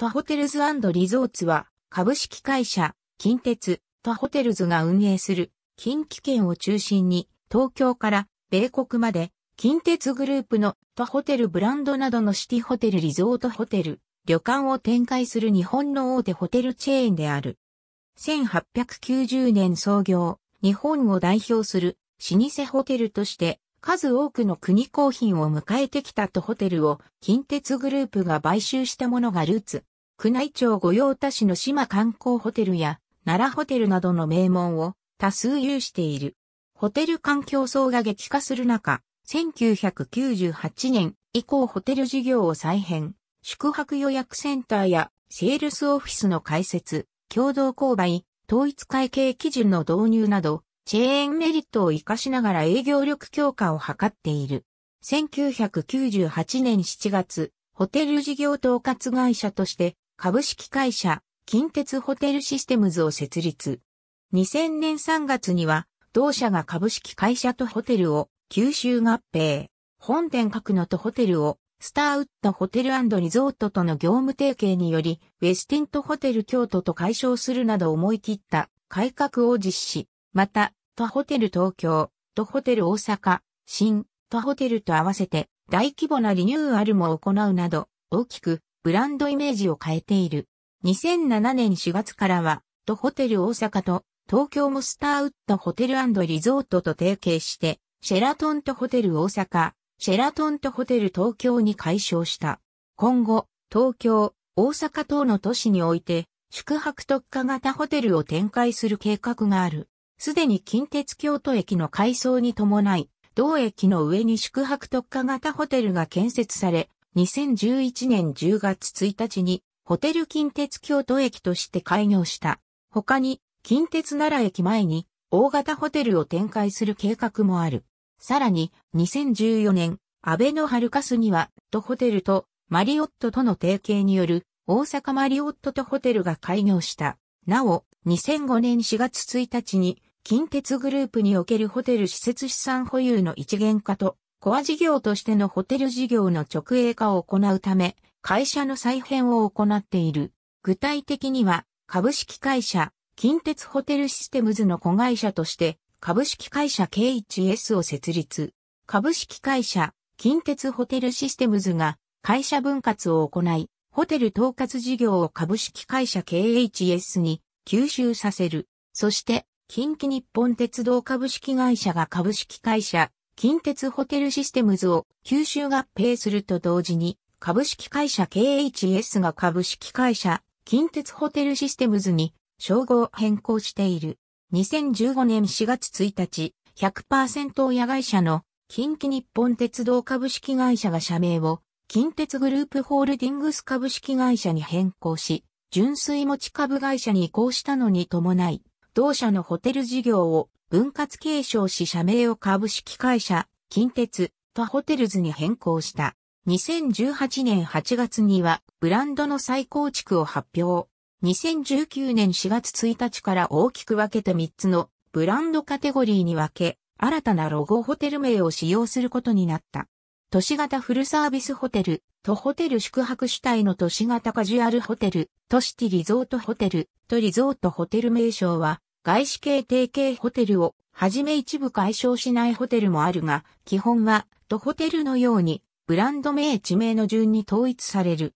都ホテルズリゾーツは、株式会社、近鉄、都ホテルズが運営する、近畿圏を中心に、東京から米国まで、近鉄グループの都ホテルブランドなどのシティホテルリゾートホテル、旅館を展開する日本の大手ホテルチェーンである。1890年創業、日本を代表する老舗ホテルとして数多くの国公品を迎えてきたとホテルを近鉄グループが買収したものがルーツ。宮内庁御用達の島観光ホテルや奈良ホテルなどの名門を多数有している。ホテル環境層が激化する中、1998年以降ホテル事業を再編、宿泊予約センターやセールスオフィスの開設、共同購買、統一会計基準の導入など、チェーンメリットを活かしながら営業力強化を図っている。1998年7月、ホテル事業統括会社として株式会社近鉄ホテルシステムズを設立。2000年3月には同社が株式会社とホテルを吸収合併、本店各のとホテルをスターウッドホテルリゾートとの業務提携により、ウェスティントホテル京都と解消するなど思い切った改革を実施。また、とホテル東京、とホテル大阪、新、とホテルと合わせて大規模なリニューアルも行うなど、大きくブランドイメージを変えている。2007年4月からは、とホテル大阪と東京もスターウッドホテルリゾートと提携して、シェラトンとホテル大阪、シェラトンとホテル東京に解消した。今後、東京、大阪等の都市において、宿泊特化型ホテルを展開する計画がある。すでに近鉄京都駅の改装に伴い、同駅の上に宿泊特化型ホテルが建設され、2011年10月1日にホテル近鉄京都駅として開業した。他に近鉄奈良駅前に大型ホテルを展開する計画もある。さらに2014年、安倍のハルカスには、とホテルとマリオットとの提携による大阪マリオットとホテルが開業した。なお、2005年4月1日に近鉄グループにおけるホテル施設資産保有の一元化と、コア事業としてのホテル事業の直営化を行うため、会社の再編を行っている。具体的には、株式会社、近鉄ホテルシステムズの子会社として、株式会社 k h s を設立。株式会社、近鉄ホテルシステムズが会社分割を行い、ホテル統括事業を株式会社 KHS に吸収させる。そして、近畿日本鉄道株式会社が株式会社、近鉄ホテルシステムズを吸収合併すると同時に、株式会社 KHS が株式会社、近鉄ホテルシステムズに称号変更している。2015年4月1日、100%親会社の近畿日本鉄道株式会社が社名を近鉄グループホールディングス株式会社に変更し、純粋持ち株会社に移行したのに伴い、同社のホテル事業を分割継承し社名を株式会社、近鉄、とホテルズに変更した。2018年8月にはブランドの再構築を発表。2019年4月1日から大きく分けて3つのブランドカテゴリーに分け、新たなロゴホテル名を使用することになった。都市型フルサービスホテル、とホテル宿泊主体の都市型カジュアルホテル、都市ティリゾートホテル、とリゾートホテル名称は、外資系提携ホテルをはじめ一部解消しないホテルもあるが、基本は、とホテルのように、ブランド名地名の順に統一される。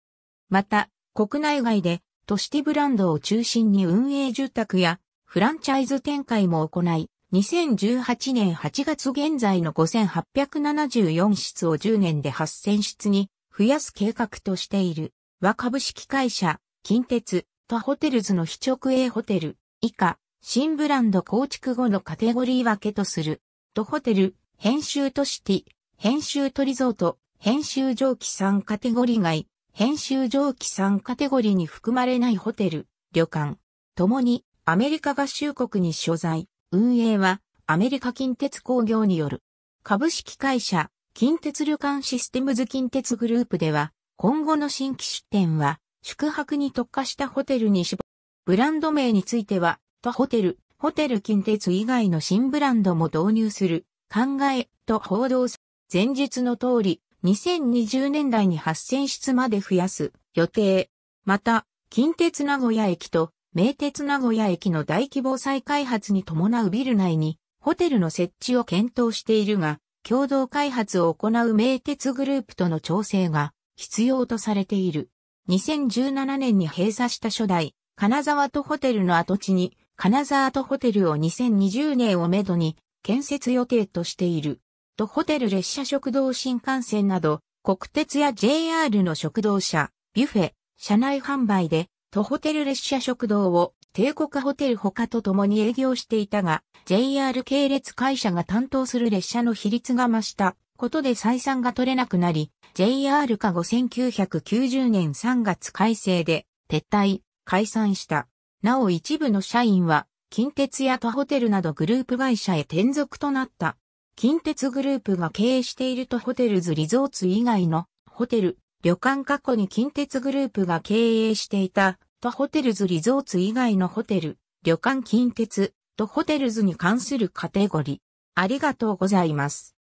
また、国内外で、都市ティブランドを中心に運営住宅や、フランチャイズ展開も行い、2018年8月現在の5874室を10年で8000室に増やす計画としている。和株式会社、近鉄、とホテルズの非直営ホテル、以下、新ブランド構築後のカテゴリー分けとする。とホテル、編集都市ティ、編集トリゾート、編集上記3カテゴリー外、編集上記3カテゴリーに含まれないホテル、旅館。ともにアメリカ合衆国に所在、運営はアメリカ近鉄工業による。株式会社、近鉄旅館システムズ近鉄グループでは、今後の新規出店は、宿泊に特化したホテルに絞ブランド名については、とホテル、ホテル近鉄以外の新ブランドも導入する考えと報道前日の通り2020年代に8000室まで増やす予定。また、近鉄名古屋駅と名鉄名古屋駅の大規模再開発に伴うビル内にホテルの設置を検討しているが、共同開発を行う名鉄グループとの調整が必要とされている。2017年に閉鎖した初代金沢とホテルの跡地に金沢とホテルを2020年をめどに建設予定としている。とホテル列車食堂新幹線など、国鉄や JR の食堂車、ビュフェ、車内販売で、とホテル列車食堂を帝国ホテル他と共に営業していたが、JR 系列会社が担当する列車の比率が増したことで採算が取れなくなり、JR 化後1990年3月改正で撤退、解散した。なお一部の社員は、近鉄や他ホテルなどグループ会社へ転属となった。近鉄グループが経営しているとホテルズリゾーツ以外のホテル、旅館過去に近鉄グループが経営していたとホテルズリゾーツ以外のホテル、旅館近鉄とホテルズに関するカテゴリー。ありがとうございます。